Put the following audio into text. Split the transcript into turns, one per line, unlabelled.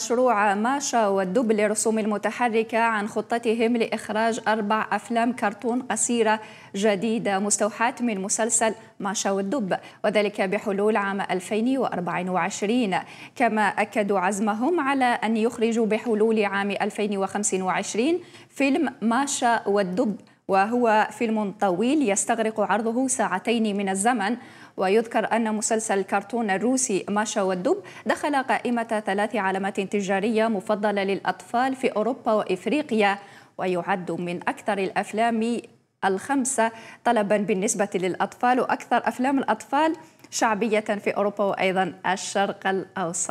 مشروع ماشا والدب للرسوم المتحركة عن خطتهم لإخراج أربع أفلام كرتون قصيرة جديدة مستوحاة من مسلسل ماشا والدب وذلك بحلول عام 2024 كما أكدوا عزمهم على أن يخرجوا بحلول عام 2025 فيلم ماشا والدب وهو فيلم طويل يستغرق عرضه ساعتين من الزمن ويذكر أن مسلسل الكرتون الروسي ماشا والدب دخل قائمة ثلاث علامات تجارية مفضلة للأطفال في أوروبا وإفريقيا ويعد من أكثر الأفلام الخمسة طلبا بالنسبة للأطفال وأكثر أفلام الأطفال شعبية في أوروبا وأيضا الشرق الأوسط